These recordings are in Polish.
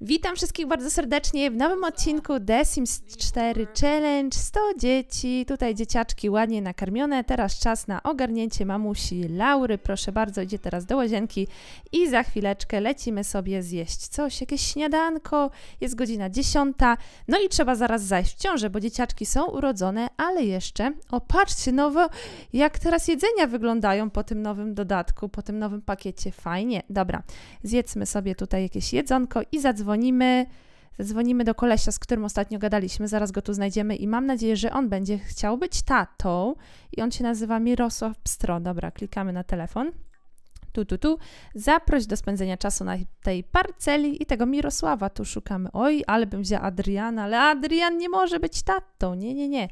Witam wszystkich bardzo serdecznie w nowym odcinku The Sims 4 Challenge 100 dzieci. Tutaj dzieciaczki ładnie nakarmione. Teraz czas na ogarnięcie mamusi Laury. Proszę bardzo, idzie teraz do łazienki i za chwileczkę lecimy sobie zjeść coś, jakieś śniadanko. Jest godzina 10. No i trzeba zaraz zajść w ciążę, bo dzieciaczki są urodzone, ale jeszcze opatrzcie nowo, jak teraz jedzenia wyglądają po tym nowym dodatku, po tym nowym pakiecie. Fajnie. Dobra. Zjedzmy sobie tutaj jakieś jedzonko i zadzwonimy zadzwonimy, zadzwonimy do kolesia, z którym ostatnio gadaliśmy, zaraz go tu znajdziemy i mam nadzieję, że on będzie chciał być tatą i on się nazywa Mirosław Pstro. Dobra, klikamy na telefon. Tu, tu, tu. Zaproś do spędzenia czasu na tej parceli i tego Mirosława tu szukamy. Oj, ale bym wzięła Adriana, ale Adrian nie może być tatą. Nie, nie, nie.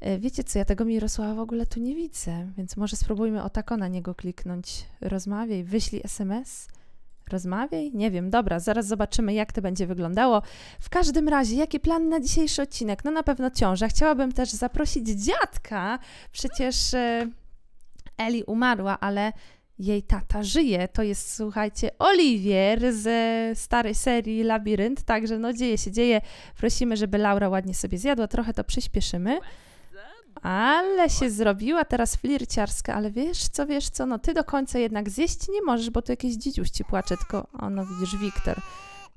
E, wiecie co, ja tego Mirosława w ogóle tu nie widzę, więc może spróbujmy o tako na niego kliknąć. Rozmawiaj, wyślij SMS. Rozmawiaj? Nie wiem, dobra, zaraz zobaczymy, jak to będzie wyglądało. W każdym razie, jaki plan na dzisiejszy odcinek? No na pewno ciąża. Chciałabym też zaprosić dziadka. Przecież e, Eli umarła, ale jej tata żyje. To jest, słuchajcie, Olivier z e, starej serii Labirynt. Także no dzieje się, dzieje. Prosimy, żeby Laura ładnie sobie zjadła. Trochę to przyspieszymy. Ale się zrobiła teraz flirciarska, ale wiesz co, wiesz co, no ty do końca jednak zjeść nie możesz, bo tu jakieś dzidziuś ci płacze, tylko, o no widzisz, Wiktor.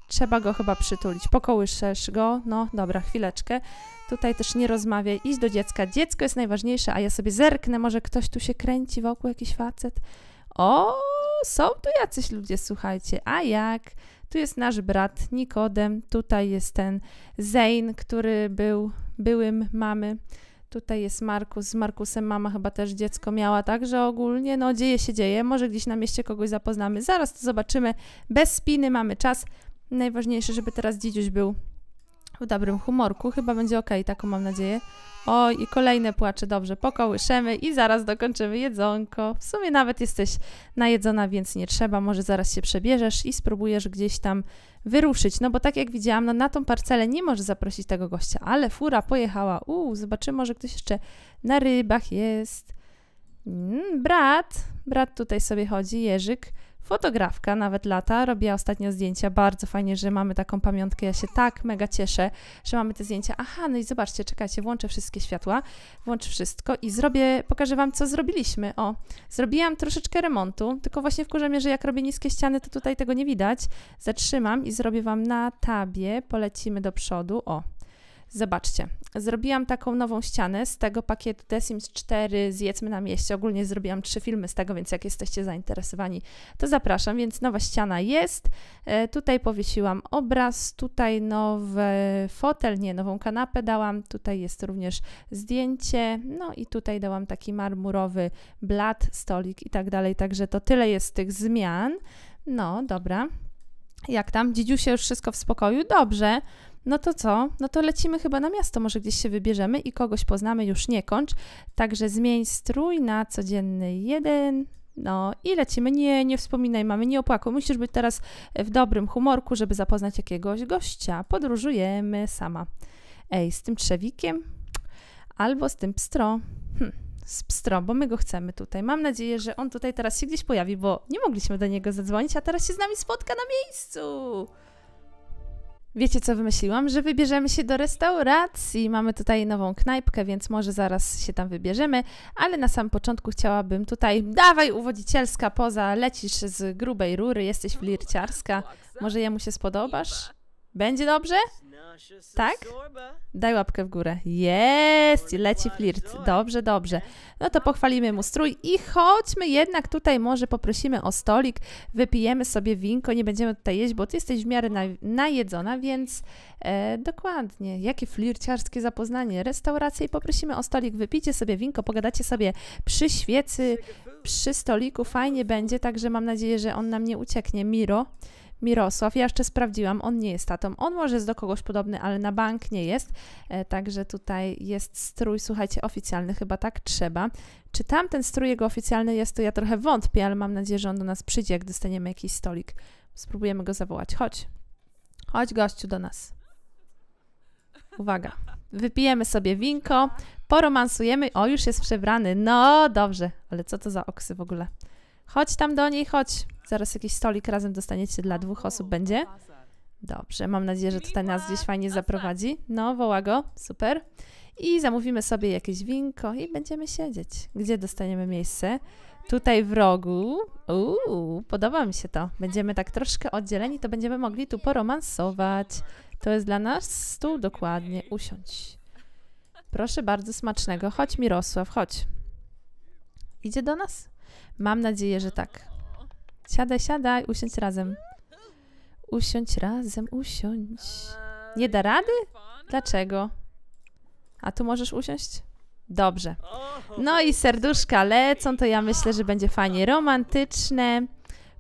Trzeba go chyba przytulić, pokołyszesz go, no dobra, chwileczkę. Tutaj też nie rozmawiaj, idź do dziecka. Dziecko jest najważniejsze, a ja sobie zerknę, może ktoś tu się kręci wokół, jakiś facet. O, są tu jacyś ludzie, słuchajcie, a jak? Tu jest nasz brat Nikodem, tutaj jest ten Zane, który był byłym mamy. Tutaj jest Markus, z Markusem mama chyba też dziecko miała, także ogólnie no dzieje się dzieje, może gdzieś na mieście kogoś zapoznamy, zaraz to zobaczymy, bez spiny mamy czas, najważniejsze, żeby teraz dzidziuś był w dobrym humorku. Chyba będzie ok, taką mam nadzieję. Oj, i kolejne płacze, dobrze, pokołyszemy i zaraz dokończymy jedzonko. W sumie nawet jesteś najedzona, więc nie trzeba, może zaraz się przebierzesz i spróbujesz gdzieś tam wyruszyć. No bo tak jak widziałam, no na tą parcelę nie możesz zaprosić tego gościa, ale fura pojechała. Uuu, zobaczymy, może ktoś jeszcze na rybach jest. Mm, brat, brat tutaj sobie chodzi, Jerzyk Fotografka nawet lata robiła ostatnio zdjęcia. Bardzo fajnie, że mamy taką pamiątkę. Ja się tak mega cieszę, że mamy te zdjęcia. Aha, no i zobaczcie, czekajcie, włączę wszystkie światła, włącz wszystko i zrobię, pokażę Wam, co zrobiliśmy. O, zrobiłam troszeczkę remontu, tylko właśnie w mnie, że jak robię niskie ściany, to tutaj tego nie widać. Zatrzymam i zrobię Wam na tabie, polecimy do przodu. O, Zobaczcie, zrobiłam taką nową ścianę z tego pakietu The Sims 4 Zjedzmy na mieście. Ogólnie zrobiłam trzy filmy z tego, więc jak jesteście zainteresowani, to zapraszam. Więc nowa ściana jest. E, tutaj powiesiłam obraz, tutaj nowy fotel, nie, nową kanapę dałam. Tutaj jest również zdjęcie. No i tutaj dałam taki marmurowy blat, stolik i tak dalej. Także to tyle jest tych zmian. No, dobra. Jak tam? Dzidziusie już wszystko w spokoju? Dobrze. No to co? No to lecimy chyba na miasto, może gdzieś się wybierzemy i kogoś poznamy już nie kończ. Także zmień strój na codzienny jeden. No i lecimy. Nie, nie wspominaj, mamy nie opłakuj. Musisz być teraz w dobrym humorku, żeby zapoznać jakiegoś gościa. Podróżujemy sama. Ej, z tym trzewikiem albo z tym pstro. Hm z pstro, bo my go chcemy tutaj. Mam nadzieję, że on tutaj teraz się gdzieś pojawi, bo nie mogliśmy do niego zadzwonić, a teraz się z nami spotka na miejscu. Wiecie, co wymyśliłam? Że wybierzemy się do restauracji. Mamy tutaj nową knajpkę, więc może zaraz się tam wybierzemy, ale na sam początku chciałabym tutaj. Dawaj, uwodzicielska poza, lecisz z grubej rury, jesteś flirciarska. Może jemu się spodobasz? Będzie dobrze? Tak? Daj łapkę w górę. Jest! Leci flirt. Dobrze, dobrze. No to pochwalimy mu strój i chodźmy jednak tutaj, może poprosimy o stolik, wypijemy sobie winko, nie będziemy tutaj jeść, bo ty jesteś w miarę na, najedzona, więc e, dokładnie. Jakie flirciarskie zapoznanie. restauracja i poprosimy o stolik, wypijcie sobie winko, pogadacie sobie przy świecy, przy stoliku. Fajnie będzie, także mam nadzieję, że on nam nie ucieknie. Miro, Mirosław. Ja jeszcze sprawdziłam, on nie jest tatą. On może jest do kogoś podobny, ale na bank nie jest. E, także tutaj jest strój, słuchajcie, oficjalny, chyba tak trzeba. Czy tam ten strój jego oficjalny jest, to ja trochę wątpię, ale mam nadzieję, że on do nas przyjdzie, jak dostaniemy jakiś stolik. Spróbujemy go zawołać. Chodź. Chodź, gościu, do nas. Uwaga. Wypijemy sobie winko, poromansujemy. O, już jest przebrany. No, dobrze. Ale co to za oksy w ogóle? Chodź tam do niej, chodź. Zaraz jakiś stolik razem dostaniecie dla dwóch osób będzie. Dobrze, mam nadzieję, że tutaj nas gdzieś fajnie zaprowadzi. No, woła go, super. I zamówimy sobie jakieś winko i będziemy siedzieć. Gdzie dostaniemy miejsce? Tutaj w rogu. Uuu, podoba mi się to. Będziemy tak troszkę oddzieleni, to będziemy mogli tu poromansować. To jest dla nas stół dokładnie. Usiądź. Proszę bardzo, smacznego. Chodź Mirosław, chodź. Idzie do nas? Mam nadzieję, że tak. Siadaj, siadaj, usiądź razem. Usiądź razem, usiądź. Nie da rady? Dlaczego? A tu możesz usiąść? Dobrze. No i serduszka lecą, to ja myślę, że będzie fajnie romantyczne.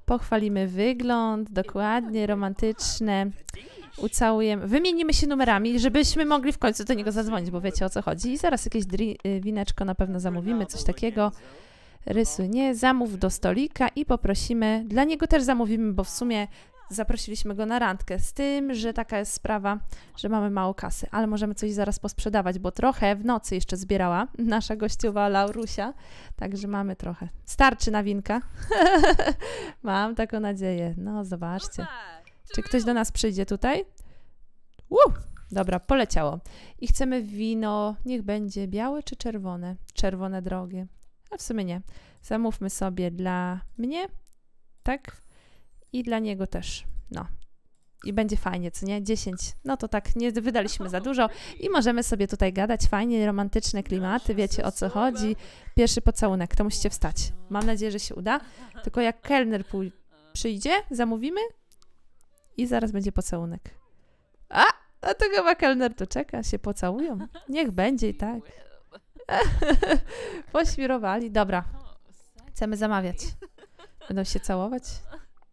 Pochwalimy wygląd, dokładnie romantyczne. Ucałujemy, wymienimy się numerami, żebyśmy mogli w końcu do niego zadzwonić, bo wiecie o co chodzi. I zaraz jakieś y, wineczko na pewno zamówimy, coś takiego. Rysy, nie, zamów do stolika i poprosimy, dla niego też zamówimy, bo w sumie zaprosiliśmy go na randkę, z tym, że taka jest sprawa, że mamy mało kasy, ale możemy coś zaraz posprzedawać, bo trochę w nocy jeszcze zbierała nasza gościowa Laurusia, także mamy trochę. Starczy na winka, Mam taką nadzieję. No, zobaczcie. Czy ktoś do nas przyjdzie tutaj? dobra, poleciało. I chcemy wino, niech będzie białe czy czerwone? Czerwone drogie. A no, w sumie nie. Zamówmy sobie dla mnie, tak? I dla niego też. No. I będzie fajnie, co nie? 10. No to tak, nie wydaliśmy za dużo i możemy sobie tutaj gadać. Fajnie, romantyczne klimaty, wiecie o co chodzi. Pierwszy pocałunek, to musicie wstać. Mam nadzieję, że się uda. Tylko jak kelner przyjdzie, zamówimy i zaraz będzie pocałunek. A! A to chyba kelner to czeka, się pocałują. Niech będzie i tak. Poświrowali. Dobra. Chcemy zamawiać. Będą się całować?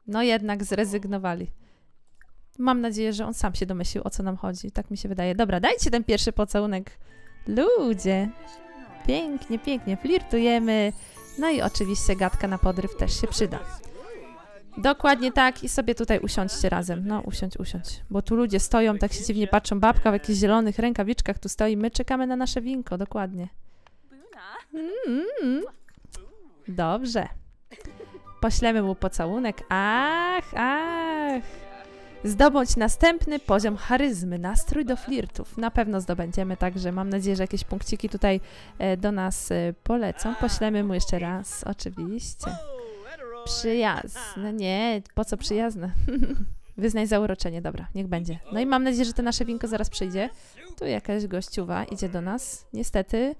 No jednak zrezygnowali. Mam nadzieję, że on sam się domyślił, o co nam chodzi. Tak mi się wydaje. Dobra, dajcie ten pierwszy pocałunek. Ludzie. Pięknie, pięknie. Flirtujemy. No i oczywiście gadka na podryw też się przyda. Dokładnie tak i sobie tutaj usiądźcie razem. No, usiądź, usiądź. Bo tu ludzie stoją, tak się dziwnie patrzą. Babka w jakichś zielonych rękawiczkach tu stoi. My czekamy na nasze winko, dokładnie. Mm. Dobrze. Poślemy mu pocałunek. Ach, ach. Zdobądź następny poziom charyzmy, nastrój do flirtów. Na pewno zdobędziemy, także mam nadzieję, że jakieś punkciki tutaj e, do nas e, polecą. Poślemy mu jeszcze raz, oczywiście. Przyjazne, nie, po co przyjazne? Wyznaj zauroczenie, dobra, niech będzie. No i mam nadzieję, że to nasze winko zaraz przyjdzie. Tu jakaś gościuwa idzie do nas. Niestety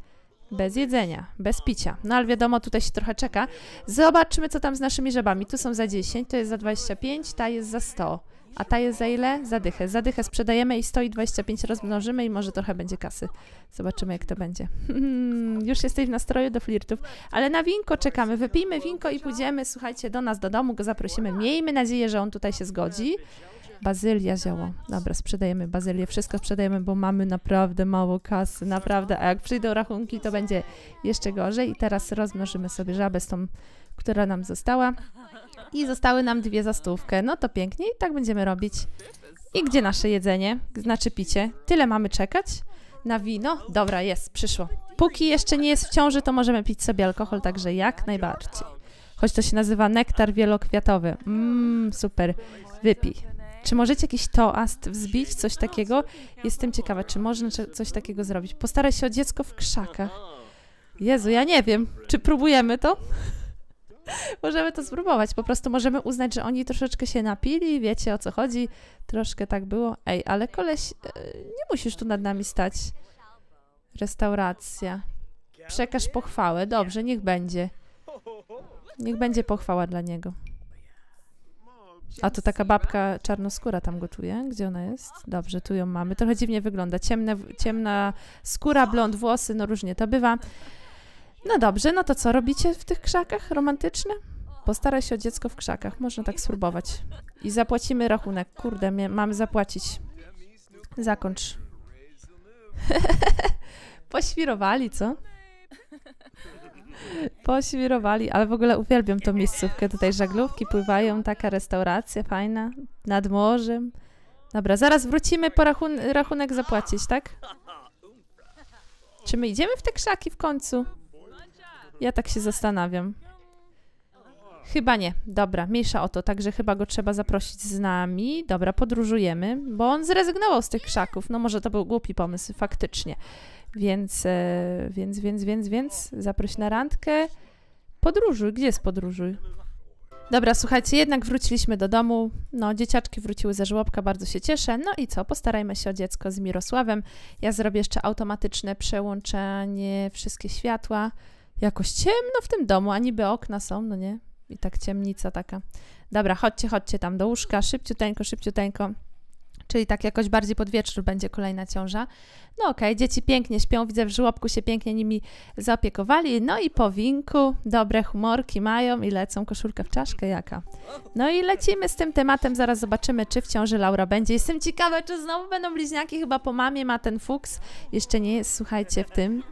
bez jedzenia, bez picia. No ale wiadomo, tutaj się trochę czeka. Zobaczmy, co tam z naszymi żabami. Tu są za 10, to jest za 25, ta jest za 100. A ta jest za ile? Za dychę. Za dychę sprzedajemy i 25 rozmnożymy i może trochę będzie kasy. Zobaczymy, jak to będzie. Hmm, już jesteś w nastroju do flirtów. Ale na winko czekamy. Wypijmy winko i pójdziemy, słuchajcie, do nas do domu, go zaprosimy. Miejmy nadzieję, że on tutaj się zgodzi. Bazylia, zioło. Dobra, sprzedajemy bazylię. Wszystko sprzedajemy, bo mamy naprawdę mało kasy, naprawdę. A jak przyjdą rachunki, to będzie jeszcze gorzej. I teraz rozmnożymy sobie żabę z tą, która nam została. I zostały nam dwie za stówkę. No to pięknie i tak będziemy robić. I gdzie nasze jedzenie? Znaczy picie. Tyle mamy czekać na wino? Dobra, jest, przyszło. Póki jeszcze nie jest w ciąży, to możemy pić sobie alkohol, także jak najbardziej. Choć to się nazywa nektar wielokwiatowy. Mmm, super. Wypij. Czy możecie jakiś toast wzbić, coś takiego? Jestem ciekawa, czy można coś takiego zrobić. Postaraj się o dziecko w krzakach. Jezu, ja nie wiem. Czy próbujemy to? możemy to spróbować. Po prostu możemy uznać, że oni troszeczkę się napili, wiecie o co chodzi. Troszkę tak było. Ej, ale koleś, e, nie musisz tu nad nami stać. Restauracja. Przekaż pochwałę. Dobrze, niech będzie. Niech będzie pochwała dla niego. A to taka babka czarnoskóra tam gotuje? Gdzie ona jest? Dobrze, tu ją mamy. Trochę dziwnie wygląda. Ciemne, ciemna skóra, blond włosy, no różnie to bywa. No dobrze, no to co robicie w tych krzakach romantyczne? Postaraj się o dziecko w krzakach, można tak spróbować. I zapłacimy rachunek. Kurde, mamy zapłacić. Zakończ. Poświrowali, co? Poświrowali, ale w ogóle uwielbiam tą miejscówkę. Tutaj żaglówki pływają, taka restauracja fajna, nad morzem. Dobra, zaraz wrócimy po rachun rachunek zapłacić, tak? Czy my idziemy w te krzaki w końcu? Ja tak się zastanawiam. Chyba nie. Dobra, mniejsza o to, także chyba go trzeba zaprosić z nami. Dobra, podróżujemy, bo on zrezygnował z tych krzaków. No może to był głupi pomysł, faktycznie. Więc, e, więc, więc, więc, więc zaproś na randkę. Podróżuj, gdzie jest podróżuj? Dobra, słuchajcie, jednak wróciliśmy do domu. No, dzieciaczki wróciły ze żłobka, bardzo się cieszę. No i co, postarajmy się o dziecko z Mirosławem. Ja zrobię jeszcze automatyczne przełączanie wszystkie światła. Jakoś ciemno w tym domu, a niby okna są, no nie? I tak ciemnica taka. Dobra, chodźcie, chodźcie tam do łóżka, szybciuteńko, szybciuteńko. Czyli tak jakoś bardziej pod wieczór będzie kolejna ciąża. No okej, okay, dzieci pięknie śpią, widzę w żłobku się pięknie nimi zaopiekowali. No i po winku dobre humorki mają i lecą koszulkę w czaszkę jaka. No i lecimy z tym tematem, zaraz zobaczymy, czy w ciąży Laura będzie. Jestem ciekawa, czy znowu będą bliźniaki, chyba po mamie ma ten fuks. Jeszcze nie jest, słuchajcie, w tym.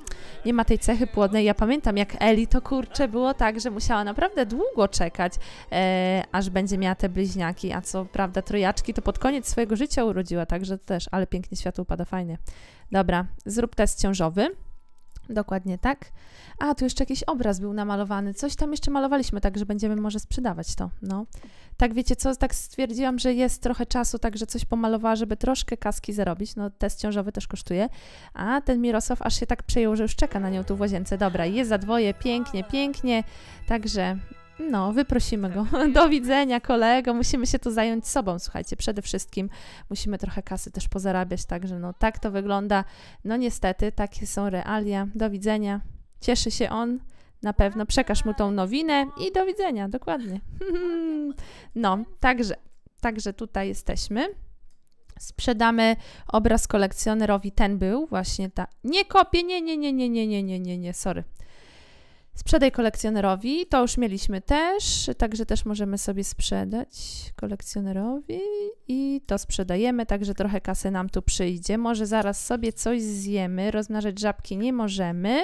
Nie ma tej cechy płodnej. Ja pamiętam, jak Eli to kurcze było tak, że musiała naprawdę długo czekać, e, aż będzie miała te bliźniaki, a co prawda trojaczki to pod koniec swojego życia urodziła, także też, ale pięknie światło upada, fajnie. Dobra, zrób test ciążowy. Dokładnie tak. A, tu jeszcze jakiś obraz był namalowany. Coś tam jeszcze malowaliśmy, także będziemy może sprzedawać to. No. Tak wiecie co, tak stwierdziłam, że jest trochę czasu, także coś pomalowała, żeby troszkę kaski zarobić. No test ciążowy też kosztuje. A, ten Mirosław aż się tak przejął, że już czeka na nią tu w łazience. Dobra, jest za dwoje, pięknie, pięknie. Także no, wyprosimy go. Do widzenia, kolego. Musimy się tu zająć sobą, słuchajcie. Przede wszystkim musimy trochę kasy też pozarabiać, także no tak to wygląda. No niestety, takie są realia. Do widzenia. Cieszy się on. Na pewno przekaż mu tą nowinę i do widzenia, dokładnie. No, także, także tutaj jesteśmy. Sprzedamy obraz kolekcjonerowi. Ten był właśnie ta. Nie kopię, nie, nie, nie, nie, nie, nie, nie, nie, nie, sorry. Sprzedaj kolekcjonerowi, to już mieliśmy też, także też możemy sobie sprzedać kolekcjonerowi i to sprzedajemy, także trochę kasy nam tu przyjdzie. Może zaraz sobie coś zjemy, rozmnażać żabki nie możemy.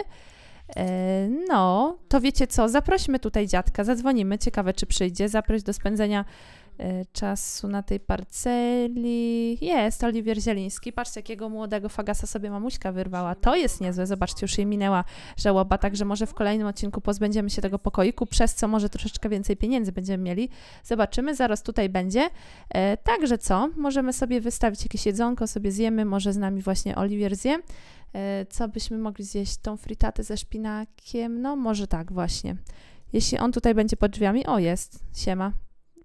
E, no, to wiecie co, zaprośmy tutaj dziadka, zadzwonimy, ciekawe czy przyjdzie, zaproś do spędzenia E, czasu na tej parceli. Jest, Oliwier Zieliński. Patrzcie, jakiego młodego fagasa sobie mamuśka wyrwała. To jest niezłe. Zobaczcie, już jej minęła żałoba, także może w kolejnym odcinku pozbędziemy się tego pokoiku, przez co może troszeczkę więcej pieniędzy będziemy mieli. Zobaczymy, zaraz tutaj będzie. E, także co? Możemy sobie wystawić jakieś jedzonko, sobie zjemy, może z nami właśnie Oliwier zje. E, co byśmy mogli zjeść? Tą fritatę ze szpinakiem? No może tak właśnie. Jeśli on tutaj będzie pod drzwiami, o jest, siema,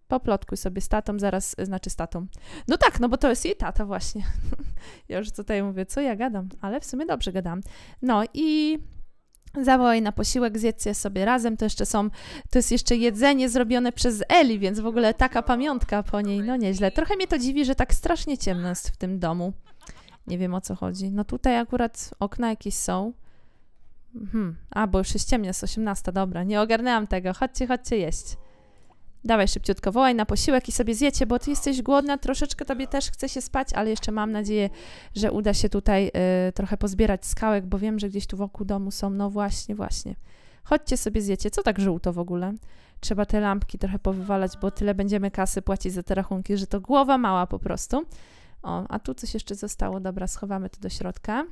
poplotkuj sobie z tatą, zaraz, y, znaczy z tatą. No tak, no bo to jest jej tata właśnie. ja już tutaj mówię, co ja gadam, ale w sumie dobrze gadam. No i zawołaj na posiłek, zjedzcie sobie razem, to jeszcze są, to jest jeszcze jedzenie zrobione przez Eli, więc w ogóle taka pamiątka po niej, no nieźle. Trochę mnie to dziwi, że tak strasznie ciemno jest w tym domu. Nie wiem o co chodzi. No tutaj akurat okna jakieś są. Hmm. A, bo już jest ciemno, jest 18, dobra, nie ogarnęłam tego. Chodźcie, chodźcie jeść dawaj szybciutko, wołaj na posiłek i sobie zjecie, bo ty jesteś głodna, troszeczkę tobie też chce się spać, ale jeszcze mam nadzieję, że uda się tutaj y, trochę pozbierać skałek, bo wiem, że gdzieś tu wokół domu są, no właśnie, właśnie. Chodźcie sobie zjecie. Co tak żółto w ogóle? Trzeba te lampki trochę powywalać, bo tyle będziemy kasy płacić za te rachunki, że to głowa mała po prostu. O, a tu coś jeszcze zostało. Dobra, schowamy to do środka.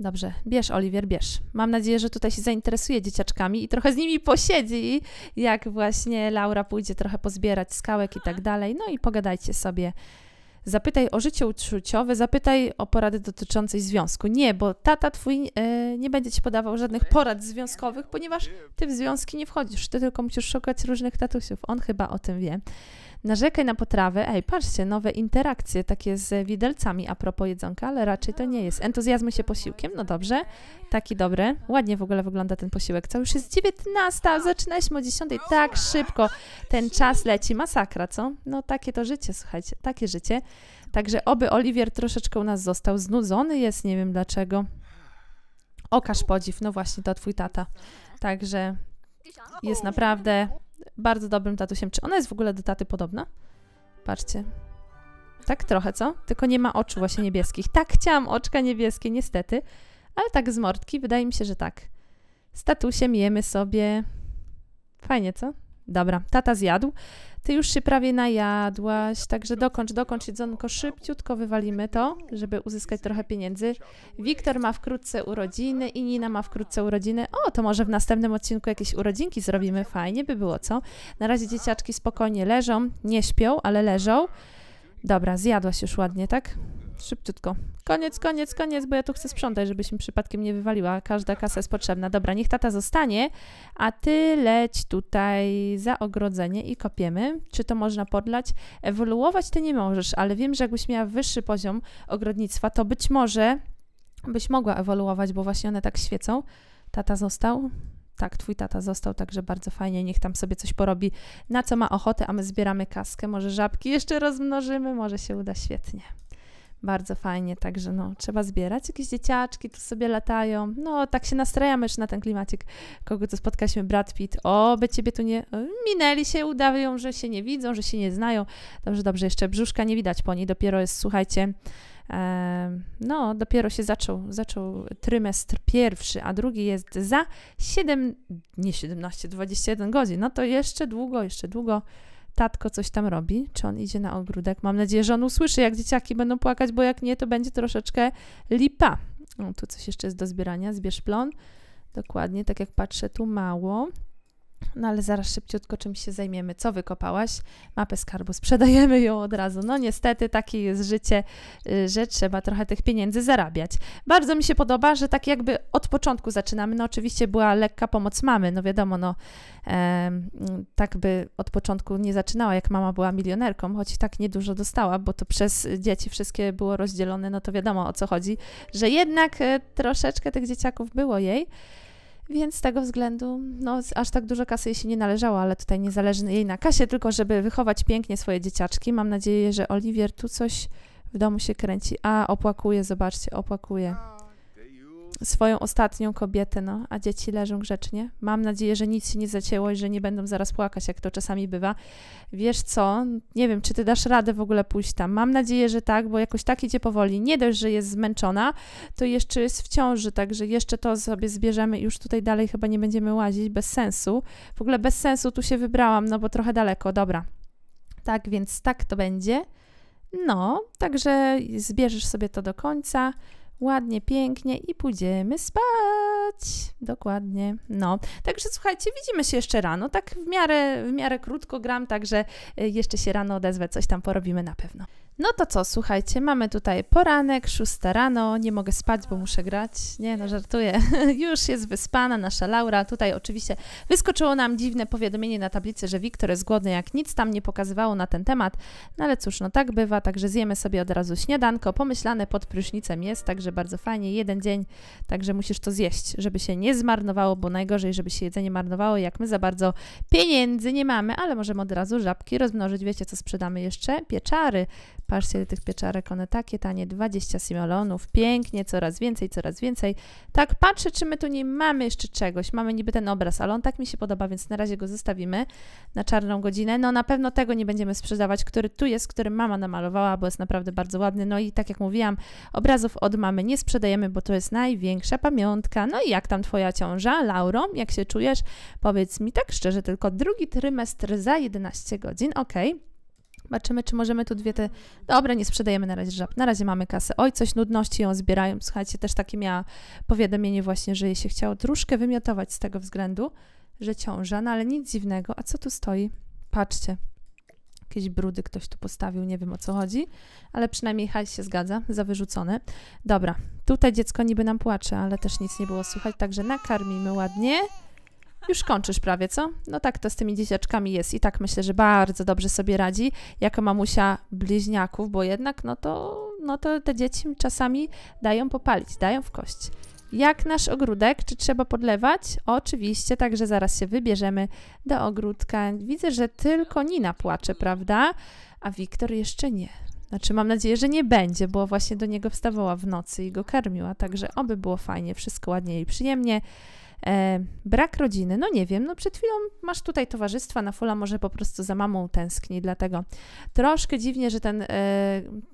Dobrze, bierz Oliwier, bierz. Mam nadzieję, że tutaj się zainteresuje dzieciaczkami i trochę z nimi posiedzi, jak właśnie Laura pójdzie trochę pozbierać skałek i tak dalej. No i pogadajcie sobie. Zapytaj o życie uczuciowe, zapytaj o porady dotyczące związku. Nie, bo tata twój e, nie będzie ci podawał żadnych porad związkowych, ponieważ ty w związki nie wchodzisz. Ty tylko musisz szukać różnych tatusiów. On chyba o tym wie. Narzekaj na potrawę, Ej, patrzcie, nowe interakcje takie z widelcami a propos jedzonka, ale raczej to nie jest. Entuzjazmy się posiłkiem, no dobrze. Taki dobry. Ładnie w ogóle wygląda ten posiłek. Co już jest 19, zaczynaliśmy o 10. Tak szybko ten czas leci. Masakra, co? No takie to życie, słuchajcie, takie życie. Także oby Oliwier troszeczkę u nas został. Znudzony jest, nie wiem dlaczego. Okaż podziw, no właśnie, to twój tata. Także jest naprawdę bardzo dobrym tatusiem. Czy ona jest w ogóle do taty podobna? Patrzcie. Tak trochę, co? Tylko nie ma oczu właśnie niebieskich. Tak, chciałam oczka niebieskie, niestety. Ale tak z mordki, wydaje mi się, że tak. Z tatusiem jemy sobie... Fajnie, co? Dobra, tata zjadł. Ty już się prawie najadłaś, także dokończ, dokończ jedzonko szybciutko, wywalimy to, żeby uzyskać trochę pieniędzy. Wiktor ma wkrótce urodziny i Nina ma wkrótce urodziny. O, to może w następnym odcinku jakieś urodzinki zrobimy, fajnie by było, co? Na razie dzieciaczki spokojnie leżą, nie śpią, ale leżą. Dobra, zjadłaś już ładnie, tak? Szybciutko. Koniec, koniec, koniec, bo ja tu chcę sprzątać, żebyś mi przypadkiem nie wywaliła. Każda kasa jest potrzebna. Dobra, niech tata zostanie, a ty leć tutaj za ogrodzenie i kopiemy. Czy to można podlać? Ewoluować ty nie możesz, ale wiem, że jakbyś miała wyższy poziom ogrodnictwa, to być może byś mogła ewoluować, bo właśnie one tak świecą. Tata został? Tak, twój tata został, także bardzo fajnie, niech tam sobie coś porobi, na co ma ochotę, a my zbieramy kaskę, może żabki jeszcze rozmnożymy, może się uda świetnie bardzo fajnie, także no, trzeba zbierać. Jakieś dzieciaczki tu sobie latają. No, tak się nastrajamy już na ten klimacik. Kogo tu spotkaliśmy? Brad Pitt. O, by ciebie tu nie... E, minęli się, udają, że się nie widzą, że się nie znają. Dobrze, dobrze, jeszcze brzuszka nie widać po niej. Dopiero jest, słuchajcie, e, no, dopiero się zaczął, zaczął trymestr pierwszy, a drugi jest za 7, nie 17, 21 godzin. No to jeszcze długo, jeszcze długo tatko coś tam robi, czy on idzie na ogródek. Mam nadzieję, że on usłyszy, jak dzieciaki będą płakać, bo jak nie, to będzie troszeczkę lipa. O, tu coś jeszcze jest do zbierania, zbierz plon. Dokładnie, tak jak patrzę, tu mało. No ale zaraz szybciutko czymś się zajmiemy. Co wykopałaś? Mapę skarbu, sprzedajemy ją od razu. No niestety takie jest życie, y, że trzeba trochę tych pieniędzy zarabiać. Bardzo mi się podoba, że tak jakby od początku zaczynamy. No oczywiście była lekka pomoc mamy, no wiadomo, no e, tak by od początku nie zaczynała, jak mama była milionerką, choć tak niedużo dostała, bo to przez dzieci wszystkie było rozdzielone, no to wiadomo o co chodzi, że jednak y, troszeczkę tych dzieciaków było jej. Więc z tego względu, no, aż tak dużo kasy jej się nie należało, ale tutaj nie zależy jej na kasie, tylko żeby wychować pięknie swoje dzieciaczki. Mam nadzieję, że Oliwier tu coś w domu się kręci. A, opłakuje, zobaczcie, opłakuje swoją ostatnią kobietę, no, a dzieci leżą grzecznie. Mam nadzieję, że nic się nie zacięło i że nie będą zaraz płakać, jak to czasami bywa. Wiesz co, nie wiem, czy ty dasz radę w ogóle pójść tam. Mam nadzieję, że tak, bo jakoś tak idzie powoli. Nie dość, że jest zmęczona, to jeszcze jest w ciąży, także jeszcze to sobie zbierzemy i już tutaj dalej chyba nie będziemy łazić, bez sensu. W ogóle bez sensu tu się wybrałam, no bo trochę daleko, dobra. Tak więc tak to będzie. No, także zbierzesz sobie to do końca ładnie, pięknie i pójdziemy spać. Dokładnie. No, także słuchajcie, widzimy się jeszcze rano. Tak w miarę, w miarę krótko gram, także y, jeszcze się rano odezwę, coś tam porobimy na pewno. No to co, słuchajcie, mamy tutaj poranek, 6 rano, nie mogę spać, bo muszę grać. Nie, no żartuję. Już jest wyspana nasza Laura. Tutaj oczywiście wyskoczyło nam dziwne powiadomienie na tablicy, że Wiktor jest głodny, jak nic tam nie pokazywało na ten temat. No ale cóż, no tak bywa, także zjemy sobie od razu śniadanko. Pomyślane pod prysznicem jest, także bardzo fajnie. Jeden dzień, także musisz to zjeść, żeby się nie zmarnowało, bo najgorzej, żeby się jedzenie marnowało, jak my za bardzo pieniędzy nie mamy, ale możemy od razu żabki rozmnożyć. Wiecie, co sprzedamy jeszcze? Pieczary Patrzcie tych pieczarek, one takie tanie, 20 simolonów, pięknie, coraz więcej, coraz więcej. Tak patrzę, czy my tu nie mamy jeszcze czegoś, mamy niby ten obraz, ale on tak mi się podoba, więc na razie go zostawimy na czarną godzinę. No na pewno tego nie będziemy sprzedawać, który tu jest, który mama namalowała, bo jest naprawdę bardzo ładny. No i tak jak mówiłam, obrazów od mamy nie sprzedajemy, bo to jest największa pamiątka. No i jak tam Twoja ciąża, Lauro, jak się czujesz? Powiedz mi tak szczerze, tylko drugi trymestr za 11 godzin, okej. Okay. Zobaczymy, czy możemy tu dwie te... Dobra, nie sprzedajemy na razie żab. Na razie mamy kasę. Oj, coś nudności ją zbierają. Słuchajcie, też takie miała powiadomienie właśnie, że jej się chciało troszkę wymiotować z tego względu, że ciąża, no ale nic dziwnego. A co tu stoi? Patrzcie. Jakieś brudy ktoś tu postawił, nie wiem o co chodzi, ale przynajmniej hajs się zgadza, za wyrzucone. Dobra, tutaj dziecko niby nam płacze, ale też nic nie było słychać, także nakarmimy ładnie. Już kończysz prawie, co? No tak to z tymi dzieciaczkami jest i tak myślę, że bardzo dobrze sobie radzi jako mamusia bliźniaków, bo jednak no to, no to te dzieci czasami dają popalić, dają w kość. Jak nasz ogródek? Czy trzeba podlewać? Oczywiście, także zaraz się wybierzemy do ogródka. Widzę, że tylko Nina płacze, prawda? A Wiktor jeszcze nie. Znaczy, mam nadzieję, że nie będzie, bo właśnie do niego wstawała w nocy i go karmiła, także oby było fajnie, wszystko ładnie i przyjemnie. E, brak rodziny, no nie wiem, no przed chwilą masz tutaj towarzystwa, na fula może po prostu za mamą tęskni, dlatego troszkę dziwnie, że ten e,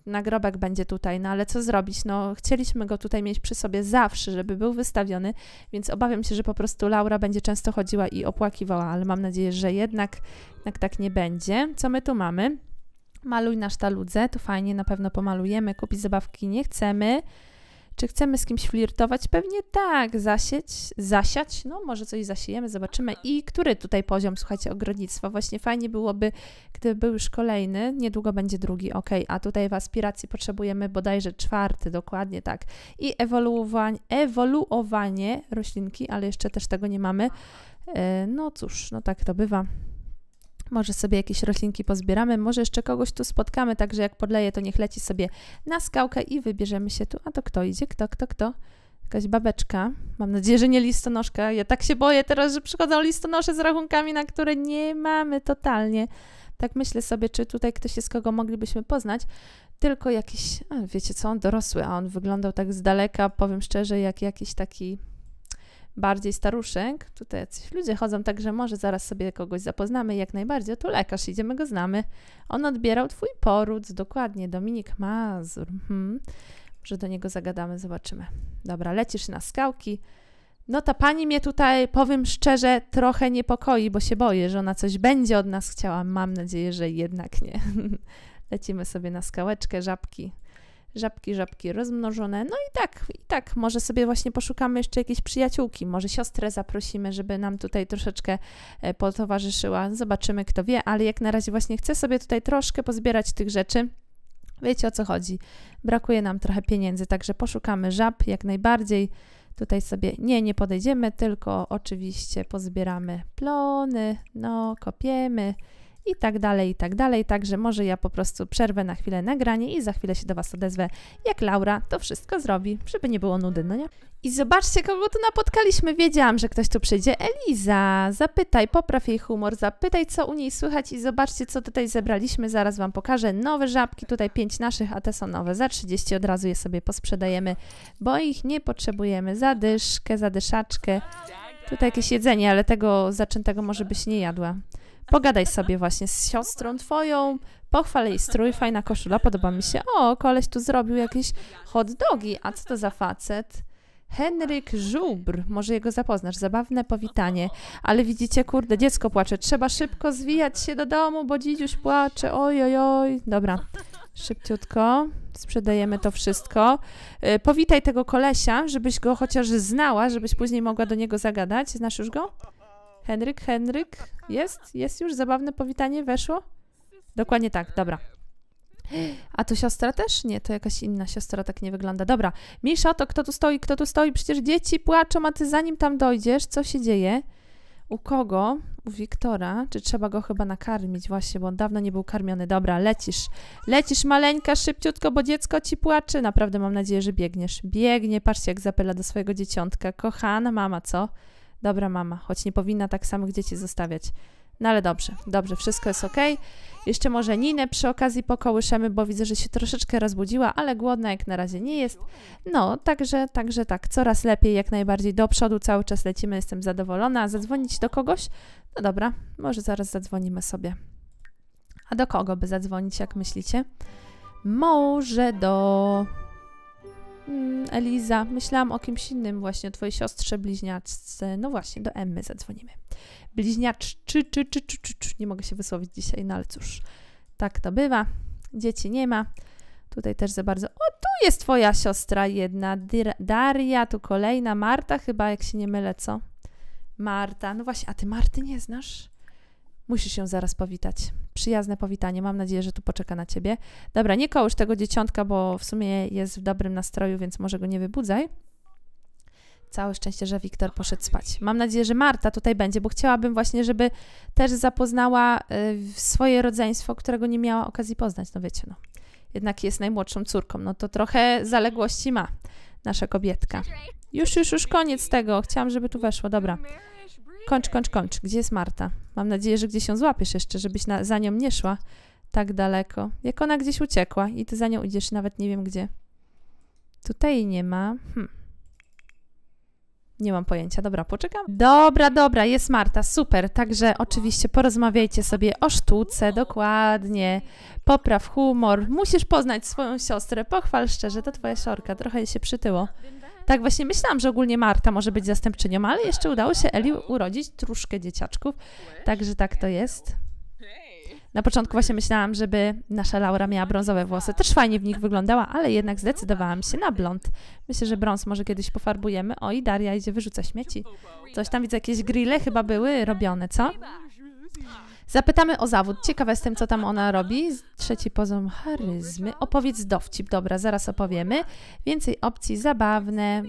nagrobek będzie tutaj, no ale co zrobić, no chcieliśmy go tutaj mieć przy sobie zawsze, żeby był wystawiony, więc obawiam się, że po prostu Laura będzie często chodziła i opłakiwała, ale mam nadzieję, że jednak, jednak tak nie będzie. Co my tu mamy? Maluj na sztaludze, tu fajnie, na pewno pomalujemy, kupić zabawki nie chcemy, czy chcemy z kimś flirtować? Pewnie tak, zasieć, zasiać, no może coś zasiejemy, zobaczymy. I który tutaj poziom, słuchajcie, ogrodnictwa? Właśnie fajnie byłoby, gdyby był już kolejny, niedługo będzie drugi, ok, a tutaj w aspiracji potrzebujemy bodajże czwarty, dokładnie tak. I ewoluowanie, ewoluowanie roślinki, ale jeszcze też tego nie mamy. E, no cóż, no tak to bywa. Może sobie jakieś roślinki pozbieramy, może jeszcze kogoś tu spotkamy, także jak podleje, to niech leci sobie na skałkę i wybierzemy się tu. A to kto idzie? Kto, kto, kto? Jakaś babeczka. Mam nadzieję, że nie listonoszka. Ja tak się boję teraz, że przychodzą listonosze z rachunkami, na które nie mamy totalnie. Tak myślę sobie, czy tutaj ktoś jest, kogo moglibyśmy poznać. Tylko jakiś, a wiecie co, on dorosły, a on wyglądał tak z daleka, powiem szczerze, jak jakiś taki bardziej staruszek, tutaj jacyś ludzie chodzą, także może zaraz sobie kogoś zapoznamy, jak najbardziej, tu lekarz, idziemy go znamy. On odbierał twój poród, dokładnie, Dominik Mazur. Hmm. Może do niego zagadamy, zobaczymy. Dobra, lecisz na skałki. No ta pani mnie tutaj, powiem szczerze, trochę niepokoi, bo się boję, że ona coś będzie od nas chciała. Mam nadzieję, że jednak nie. Lecimy sobie na skałeczkę, żabki żabki, żabki rozmnożone. No i tak, i tak, może sobie właśnie poszukamy jeszcze jakiejś przyjaciółki, może siostrę zaprosimy, żeby nam tutaj troszeczkę e, potowarzyszyła. Zobaczymy, kto wie, ale jak na razie właśnie chcę sobie tutaj troszkę pozbierać tych rzeczy. Wiecie o co chodzi. Brakuje nam trochę pieniędzy, także poszukamy żab jak najbardziej. Tutaj sobie nie, nie podejdziemy, tylko oczywiście pozbieramy plony, no, kopiemy i tak dalej, i tak dalej. Także może ja po prostu przerwę na chwilę nagranie i za chwilę się do Was odezwę, jak Laura to wszystko zrobi, żeby nie było nudy, no nie? I zobaczcie, kogo tu napotkaliśmy. Wiedziałam, że ktoś tu przyjdzie. Eliza, zapytaj, popraw jej humor, zapytaj, co u niej słychać i zobaczcie, co tutaj zebraliśmy. Zaraz Wam pokażę. Nowe żabki, tutaj pięć naszych, a te są nowe. Za 30 od razu je sobie posprzedajemy, bo ich nie potrzebujemy. Zadyszkę, zadyszaczkę. Tutaj jakieś jedzenie, ale tego zaczętego może byś nie jadła. Pogadaj sobie właśnie z siostrą twoją, pochwal jej strój, fajna koszula, podoba mi się. O, koleś tu zrobił jakieś hot dogi, a co to za facet? Henryk Żubr, może jego zapoznasz, zabawne powitanie, ale widzicie, kurde, dziecko płacze, trzeba szybko zwijać się do domu, bo dzidziuś płacze, oj, oj, oj. Dobra, szybciutko, sprzedajemy to wszystko. Y, powitaj tego kolesia, żebyś go chociaż znała, żebyś później mogła do niego zagadać. Znasz już go? Henryk, Henryk, jest? Jest już zabawne powitanie? Weszło? Dokładnie tak, dobra. A to siostra też? Nie, to jakaś inna siostra tak nie wygląda. Dobra, Misza, to, kto tu stoi, kto tu stoi. Przecież dzieci płaczą, a ty zanim tam dojdziesz, co się dzieje? U kogo? U Wiktora? Czy trzeba go chyba nakarmić? Właśnie, bo on dawno nie był karmiony. Dobra, lecisz. Lecisz maleńka, szybciutko, bo dziecko ci płacze. Naprawdę mam nadzieję, że biegniesz. Biegnie, patrzcie jak zapyla do swojego dzieciątka. Kochana mama, co? dobra mama, choć nie powinna tak samych dzieci zostawiać. No ale dobrze, dobrze, wszystko jest ok. Jeszcze może Ninę przy okazji pokołyszemy, bo widzę, że się troszeczkę rozbudziła, ale głodna jak na razie nie jest. No, także, także tak, coraz lepiej, jak najbardziej do przodu cały czas lecimy, jestem zadowolona. Zadzwonić do kogoś? No dobra, może zaraz zadzwonimy sobie. A do kogo by zadzwonić, jak myślicie? Może do Mm, Eliza, myślałam o kimś innym właśnie, o twojej siostrze bliźniaczce. No właśnie, do Emmy zadzwonimy. Bliźniacz, czy, czy, czy, czy, czy, czy. Nie mogę się wysłowić dzisiaj, no ale cóż, tak to bywa. Dzieci nie ma. Tutaj też za bardzo. O, tu jest twoja siostra jedna, Daria, tu kolejna, Marta chyba, jak się nie mylę, co? Marta, no właśnie, a ty Marty nie znasz? Musisz się zaraz powitać. Przyjazne powitanie. Mam nadzieję, że tu poczeka na ciebie. Dobra, nie kołysz tego dzieciątka, bo w sumie jest w dobrym nastroju, więc może go nie wybudzaj. Całe szczęście, że Wiktor poszedł spać. Mam nadzieję, że Marta tutaj będzie, bo chciałabym właśnie, żeby też zapoznała y, swoje rodzeństwo, którego nie miała okazji poznać. No wiecie, no. Jednak jest najmłodszą córką, no to trochę zaległości ma nasza kobietka. Już, już, już koniec tego. Chciałam, żeby tu weszło. Dobra. Kończ, kończ, kończ. Gdzie jest Marta? Mam nadzieję, że gdzieś ją złapiesz jeszcze, żebyś na, za nią nie szła tak daleko. Jak ona gdzieś uciekła i ty za nią idziesz, nawet nie wiem gdzie. Tutaj nie ma. Hm. Nie mam pojęcia. Dobra, poczekam. Dobra, dobra, jest Marta, super. Także oczywiście porozmawiajcie sobie o sztuce, dokładnie. Popraw humor. Musisz poznać swoją siostrę. Pochwal szczerze, to twoja siorka. Trochę jej się przytyło. Tak właśnie myślałam, że ogólnie Marta może być zastępczynią, ale jeszcze udało się Eli urodzić troszkę dzieciaczków. Także tak to jest. Na początku właśnie myślałam, żeby nasza Laura miała brązowe włosy. Też fajnie w nich wyglądała, ale jednak zdecydowałam się na blond. Myślę, że brąz może kiedyś pofarbujemy. O, i Daria idzie, wyrzuca śmieci. Coś tam widzę, jakieś grille chyba były robione, co? Zapytamy o zawód. Ciekawa jestem, co tam ona robi. Trzeci poziom charyzmy. Opowiedz dowcip. Dobra, zaraz opowiemy. Więcej opcji, zabawne.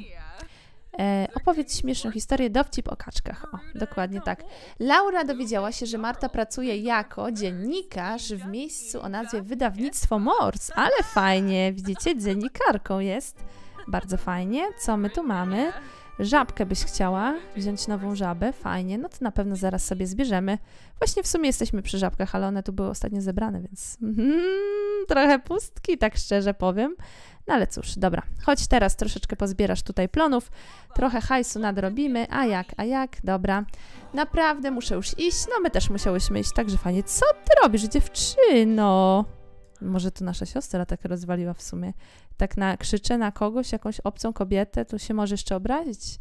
E, opowiedz śmieszną historię, dowcip o kaczkach. O, dokładnie tak. Laura dowiedziała się, że Marta pracuje jako dziennikarz w miejscu o nazwie Wydawnictwo Mors. Ale fajnie, widzicie, dziennikarką jest. Bardzo fajnie. Co my tu mamy? Żabkę byś chciała? Wziąć nową żabę? Fajnie, no to na pewno zaraz sobie zbierzemy. Właśnie w sumie jesteśmy przy żabkach, ale one tu były ostatnio zebrane, więc mm, trochę pustki, tak szczerze powiem. No ale cóż, dobra, chodź teraz troszeczkę pozbierasz tutaj plonów, trochę hajsu nadrobimy, a jak, a jak, dobra. Naprawdę muszę już iść, no my też musiałyśmy iść, także fajnie. Co ty robisz, dziewczyno? Może to nasza siostra tak rozwaliła w sumie tak na, krzyczę na kogoś, jakąś obcą kobietę, to się może jeszcze obrazić.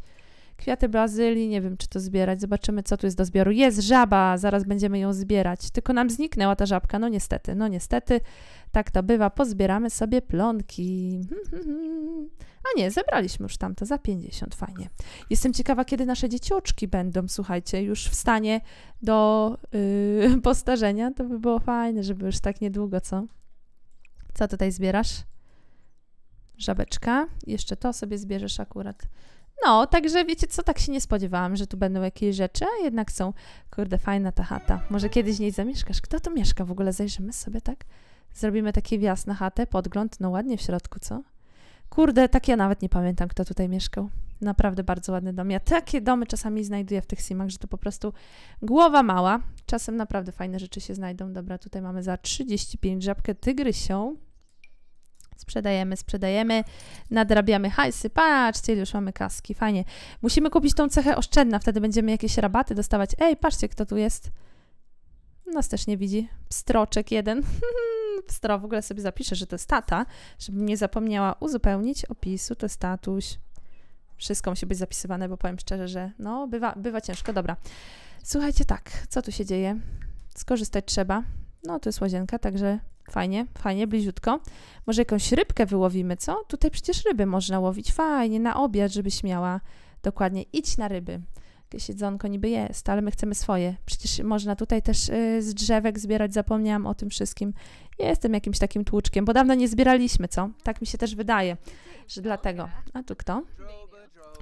Kwiaty Brazylii, nie wiem czy to zbierać, zobaczymy co tu jest do zbioru. Jest żaba, zaraz będziemy ją zbierać. Tylko nam zniknęła ta żabka, no niestety, no niestety, tak to bywa. Pozbieramy sobie plonki. A nie, zebraliśmy już tamto za 50, fajnie. Jestem ciekawa, kiedy nasze dzieciuczki będą, słuchajcie, już w stanie do yy, postarzenia. To by było fajne, żeby już tak niedługo, co? Co tutaj zbierasz? żabeczka. Jeszcze to sobie zbierzesz akurat. No, także wiecie co, tak się nie spodziewałam, że tu będą jakieś rzeczy, a jednak są. Kurde, fajna ta chata. Może kiedyś w niej zamieszkasz. Kto tu mieszka w ogóle? Zajrzymy sobie, tak? Zrobimy taki wjazd na chatę, podgląd, no ładnie w środku, co? Kurde, tak ja nawet nie pamiętam, kto tutaj mieszkał. Naprawdę bardzo ładny dom. Ja takie domy czasami znajduję w tych simach, że to po prostu głowa mała. Czasem naprawdę fajne rzeczy się znajdą. Dobra, tutaj mamy za 35 żabkę tygrysią. Sprzedajemy, sprzedajemy, nadrabiamy hajsy, patrzcie, już mamy kaski, fajnie. Musimy kupić tą cechę oszczędna, wtedy będziemy jakieś rabaty dostawać. Ej, patrzcie, kto tu jest. Nas też nie widzi. Pstroczek jeden. Pstro, w ogóle sobie zapiszę, że to jest tata, żebym nie zapomniała uzupełnić opisu, to jest tatuś. Wszystko musi być zapisywane, bo powiem szczerze, że no, bywa, bywa ciężko. Dobra. Słuchajcie, tak, co tu się dzieje? Skorzystać trzeba. No, to jest łazienka, także fajnie, fajnie, bliziutko. Może jakąś rybkę wyłowimy, co? Tutaj przecież ryby można łowić. Fajnie, na obiad, żebyś miała. Dokładnie, idź na ryby. Jakieś jedzonko niby jest, ale my chcemy swoje. Przecież można tutaj też y, z drzewek zbierać, zapomniałam o tym wszystkim. Jestem jakimś takim tłuczkiem, bo dawno nie zbieraliśmy, co? Tak mi się też wydaje, że dlatego. A tu kto?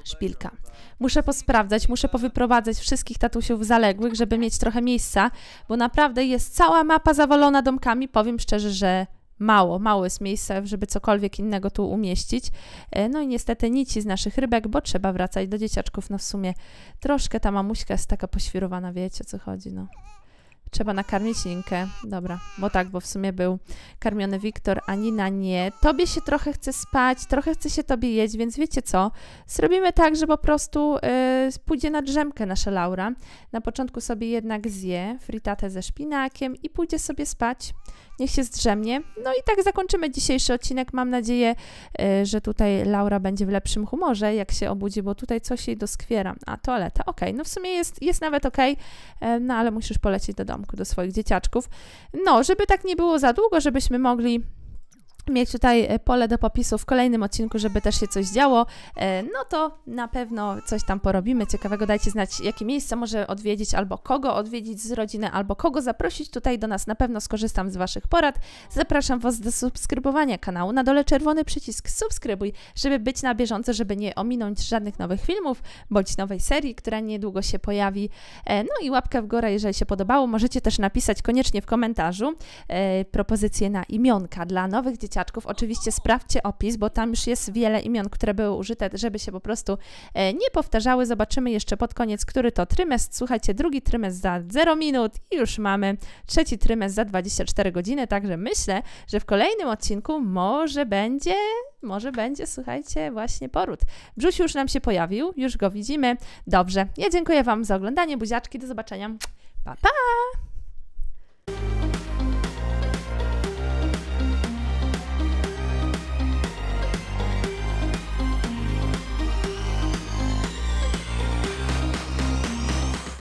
szpilka. Muszę posprawdzać, muszę powyprowadzać wszystkich tatusiów zaległych, żeby mieć trochę miejsca, bo naprawdę jest cała mapa zawalona domkami. Powiem szczerze, że mało, mało jest miejsca, żeby cokolwiek innego tu umieścić. E, no i niestety nici z naszych rybek, bo trzeba wracać do dzieciaczków. No w sumie troszkę ta mamuśka jest taka poświrowana, wiecie o co chodzi, no. Trzeba nakarmić Ninkę. Dobra, bo tak, bo w sumie był karmiony Wiktor, a Nina nie. Tobie się trochę chce spać, trochę chce się tobie jeść, więc wiecie co? Zrobimy tak, że po prostu yy, pójdzie na drzemkę nasza Laura. Na początku sobie jednak zje fritatę ze szpinakiem i pójdzie sobie spać. Niech się zdrzemnie. No i tak zakończymy dzisiejszy odcinek. Mam nadzieję, yy, że tutaj Laura będzie w lepszym humorze, jak się obudzi, bo tutaj coś jej doskwiera. A toaleta, okej, okay. no w sumie jest, jest nawet okej, okay, e, yy, no ale musisz polecieć do domu do swoich dzieciaczków. No, żeby tak nie było za długo, żebyśmy mogli mieć tutaj e, pole do popisu w kolejnym odcinku, żeby też się coś działo, e, no to na pewno coś tam porobimy. Ciekawego dajcie znać, jakie miejsca może odwiedzić, albo kogo odwiedzić z rodziny, albo kogo zaprosić tutaj do nas. Na pewno skorzystam z Waszych porad. Zapraszam Was do subskrybowania kanału. Na dole czerwony przycisk subskrybuj, żeby być na bieżąco, żeby nie ominąć żadnych nowych filmów, bądź nowej serii, która niedługo się pojawi. E, no i łapkę w górę, jeżeli się podobało. Możecie też napisać koniecznie w komentarzu propozycje na imionka dla nowych dzieci dzieciaczków. Oczywiście sprawdźcie opis, bo tam już jest wiele imion, które były użyte, żeby się po prostu e, nie powtarzały. Zobaczymy jeszcze pod koniec, który to trymestr. Słuchajcie, drugi trymestr za 0 minut i już mamy trzeci trymestr za 24 godziny, także myślę, że w kolejnym odcinku może będzie, może będzie, słuchajcie, właśnie poród. Brzusiu już nam się pojawił, już go widzimy. Dobrze, ja dziękuję Wam za oglądanie, buziaczki, do zobaczenia. Pa, pa!